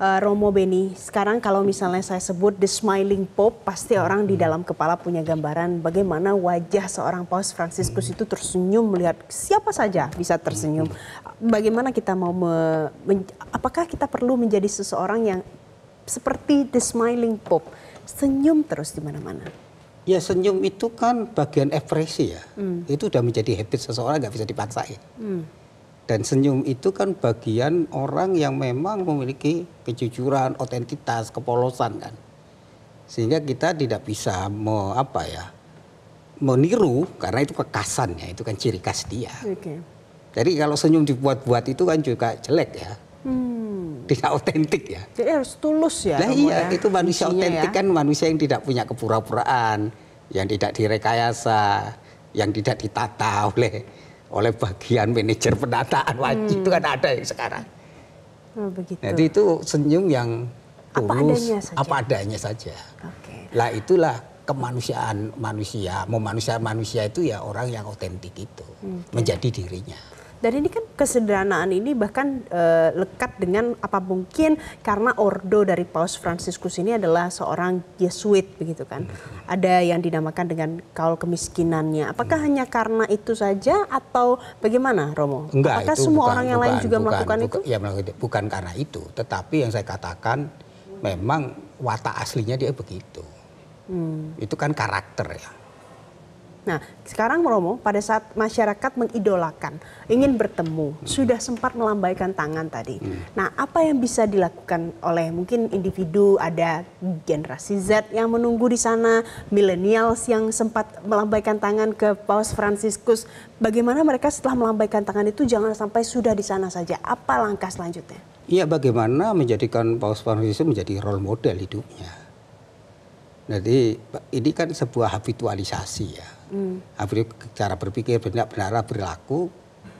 uh, Romo Beni, sekarang kalau misalnya saya sebut The Smiling Pope, pasti orang di dalam kepala punya gambaran bagaimana wajah seorang Paus Fransiskus itu tersenyum melihat siapa saja bisa tersenyum. Bagaimana kita mau me, men, apakah kita perlu menjadi seseorang yang seperti The Smiling Pope, senyum terus di mana-mana? Ya senyum itu kan bagian ekspresi ya. Hmm. Itu sudah menjadi habit seseorang nggak bisa dipaksain. Hmm dan senyum itu kan bagian orang yang memang memiliki kejujuran, otentitas, kepolosan kan. Sehingga kita tidak bisa me, apa ya meniru karena itu kekasannya, itu kan ciri khas dia. Okay. Jadi kalau senyum dibuat-buat itu kan juga jelek ya. Hmm. Tidak otentik ya. Jadi harus tulus ya. Nah, iya, itu manusia otentik ya. kan manusia yang tidak punya kepura-puraan, yang tidak direkayasa, yang tidak ditata oleh oleh bagian manajer pendataan wajib hmm. itu kan ada yang sekarang. Oh, Jadi itu senyum yang tulus, apa adanya saja. Apa saja. Okay. Lah itulah kemanusiaan manusia, memanusiakan manusia itu ya orang yang otentik itu, okay. menjadi dirinya. Dan ini kan kesederhanaan ini bahkan e, lekat dengan apa mungkin karena ordo dari Paus fransiskus ini adalah seorang Yesuit begitu kan. Ada yang dinamakan dengan kaul kemiskinannya. Apakah hmm. hanya karena itu saja atau bagaimana Romo? Enggak, Apakah semua bukan, orang yang bukan, lain juga bukan, melakukan itu? Ya bukan karena itu, tetapi yang saya katakan hmm. memang watak aslinya dia begitu. Hmm. Itu kan karakter ya Nah, sekarang Romo, pada saat masyarakat mengidolakan, ingin bertemu, hmm. sudah sempat melambaikan tangan tadi. Hmm. Nah, apa yang bisa dilakukan oleh mungkin individu, ada generasi Z yang menunggu di sana, milenials yang sempat melambaikan tangan ke Paus Franciscus. Bagaimana mereka setelah melambaikan tangan itu jangan sampai sudah di sana saja. Apa langkah selanjutnya? Iya, bagaimana menjadikan Paus Franciscus menjadi role model hidupnya. Jadi ini kan sebuah habitualisasi ya hmm. cara berpikir benar benar berlaku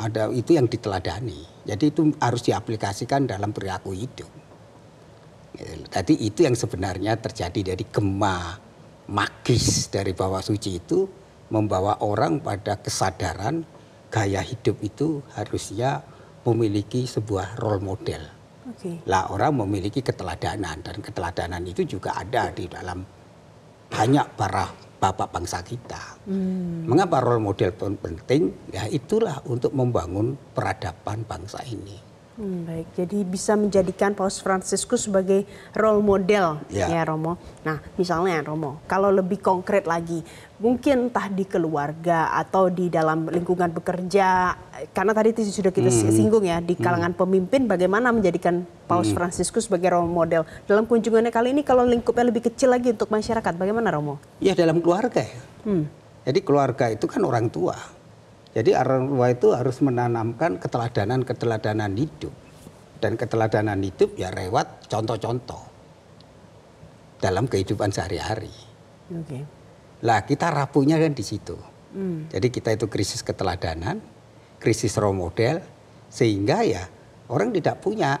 ada itu yang diteladani jadi itu harus diaplikasikan dalam perilaku hidup tadi gitu itu yang sebenarnya terjadi dari gema magis dari bawah suci itu membawa orang pada kesadaran gaya hidup itu harusnya memiliki sebuah role model. Okay. Lah orang memiliki keteladanan dan keteladanan itu juga ada di dalam banyak para bapak bangsa kita. Hmm. Mengapa role model penting? Ya itulah untuk membangun peradaban bangsa ini. Hmm, baik, jadi bisa menjadikan Paus Fransiskus sebagai role model ya. ya Romo. Nah, misalnya Romo, kalau lebih konkret lagi, mungkin entah di keluarga atau di dalam lingkungan bekerja, karena tadi sudah kita hmm. singgung ya di hmm. kalangan hmm. pemimpin bagaimana menjadikan Paus hmm. Franciscus sebagai role model. Dalam kunjungannya kali ini kalau lingkupnya lebih kecil lagi untuk masyarakat, bagaimana Romo? Ya dalam keluarga. Ya. Hmm. Jadi keluarga itu kan orang tua jadi orang tua itu harus menanamkan keteladanan-keteladanan hidup. Dan keteladanan hidup ya lewat contoh-contoh dalam kehidupan sehari-hari. Okay. Lah kita rapuhnya kan di situ. Mm. Jadi kita itu krisis keteladanan, krisis role model, sehingga ya orang tidak punya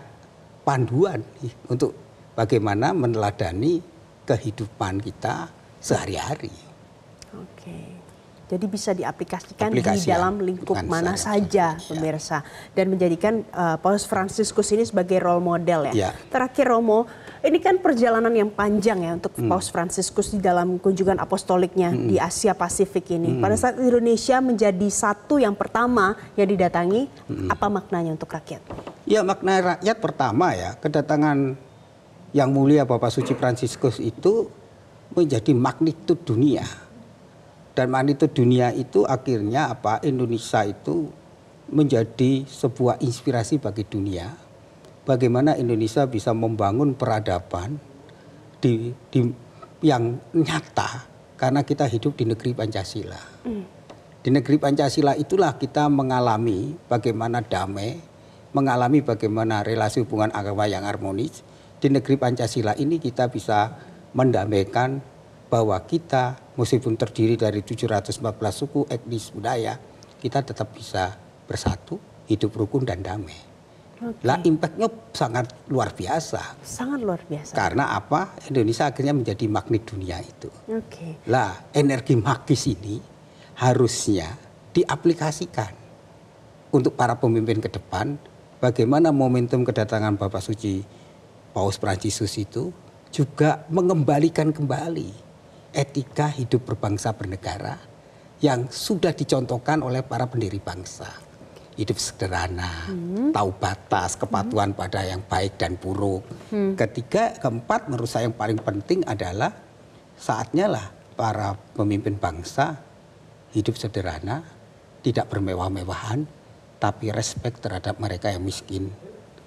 panduan nih, untuk bagaimana meneladani kehidupan kita sehari-hari. Oke. Okay. Jadi bisa diaplikasikan di ya. dalam lingkup mana saja, ya. pemirsa dan menjadikan uh, eh, Paus Fransiskus ini sebagai role model ya. ya. Terakhir Romo, ini kan perjalanan yang panjang ya untuk hmm. Paus Fransiskus di dalam kunjungan apostoliknya hmm. di Asia Pasifik ini. Hmm. Pada saat Indonesia menjadi satu yang pertama yang didatangi, hmm. apa maknanya untuk rakyat? Ya makna rakyat pertama ya kedatangan yang mulia Bapak Suci Fransiskus itu menjadi magnitud dunia dan itu dunia itu akhirnya apa Indonesia itu menjadi sebuah inspirasi bagi dunia bagaimana Indonesia bisa membangun peradaban di, di yang nyata karena kita hidup di negeri Pancasila mm. di negeri Pancasila itulah kita mengalami bagaimana damai mengalami bagaimana relasi hubungan agama yang harmonis di negeri Pancasila ini kita bisa mendamaikan bahwa kita meskipun terdiri dari 714 suku etnis budaya, kita tetap bisa bersatu, hidup rukun dan damai. Okay. Lah impactnya sangat luar biasa. Sangat luar biasa. Karena apa? Indonesia akhirnya menjadi magnet dunia itu. Oke. Okay. Lah energi magis ini harusnya diaplikasikan untuk para pemimpin ke depan. Bagaimana momentum kedatangan Bapak Suci Paus Prancis itu juga mengembalikan kembali etika hidup berbangsa bernegara yang sudah dicontohkan oleh para pendiri bangsa. Hidup sederhana, hmm. tahu batas, kepatuhan hmm. pada yang baik dan buruk. Hmm. Ketiga, keempat menurut saya yang paling penting adalah saatnya lah para pemimpin bangsa hidup sederhana, tidak bermewah-mewahan, tapi respect terhadap mereka yang miskin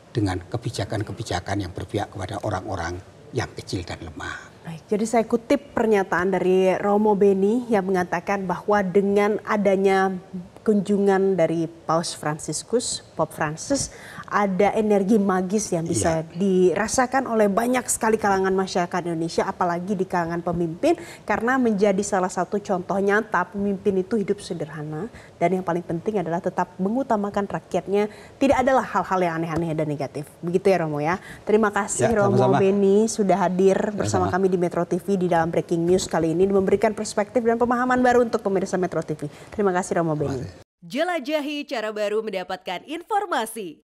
dengan kebijakan-kebijakan yang berpihak kepada orang-orang yang kecil dan lemah. Baik, jadi saya kutip pernyataan dari Romo Beni yang mengatakan bahwa dengan adanya kunjungan dari Paus Franciscus, Pope Francis, ada energi magis yang bisa yeah. dirasakan oleh banyak sekali kalangan masyarakat Indonesia, apalagi di kalangan pemimpin, karena menjadi salah satu contohnya, nyata pemimpin itu hidup sederhana dan yang paling penting adalah tetap mengutamakan rakyatnya. Tidak adalah hal-hal yang aneh-aneh dan negatif. Begitu ya Romo ya. Terima kasih ya, Romo sama Beni sudah hadir bersama sama kami di Metro TV di dalam Breaking News kali ini memberikan perspektif dan pemahaman baru untuk pemirsa Metro TV. Terima kasih Romo Beni. Jelajahi cara baru mendapatkan informasi.